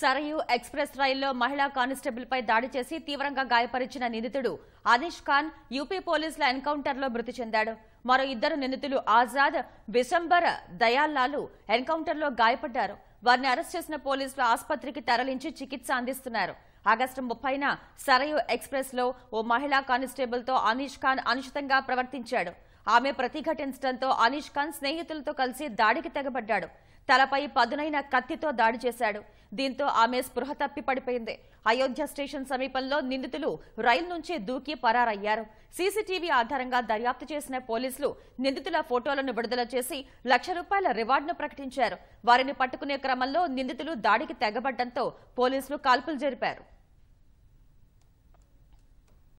Sarayu express రైల్లో మహిళా constable పై దాడి చేసి తీవ్రంగా గాయపరిచిన నిందితుడు అనీష్ ఖాన్ యూపీ పోలీసుల ఎన్కౌంటర్లో మృతి చెందాడు మరో ఇద్దరు నిందితులు ఆజాద్ బిసంబర్ దయాల్లాలు ఎన్కౌంటర్లో గాయపడ్డారు వారిని అరెస్ట్ చేసిన పోలీసులు ఆసుపత్రికి తరలించి చికిత్స అందిస్తున్నారు ఆగస్టు ముప్పైన సరయు ఎక్స్ప్రెస్లో ఓ మహిళా కానిస్టేబుల్తో అనీష్ ఖాన్ అనుచితంగా ప్రవర్తించాడు ఆమె ప్రతిఘటించడంతో అనీష్ ఖాన్ స్నేహితులతో కలిసి దాడికి తెగబడ్డాడు తలపై పదునైన కత్తితో దాడి చేశాడు దీంతో ఆమె స్పృహ తప్పి పడిపోయింది అయోధ్య స్టేషన్ సమీపంలో నిందితులు రైలు నుంచి దూకి పరారయ్యారు సీసీటీవీ ఆధారంగా దర్యాప్తు చేసిన పోలీసులు నిందితుల ఫోటోలను విడుదల చేసి లక్ష రూపాయల రివార్డును ప్రకటించారు వారిని పట్టుకునే క్రమంలో నిందితులు దాడికి తెగబడ్డంతో పోలీసులు కాల్పులు జరిపారు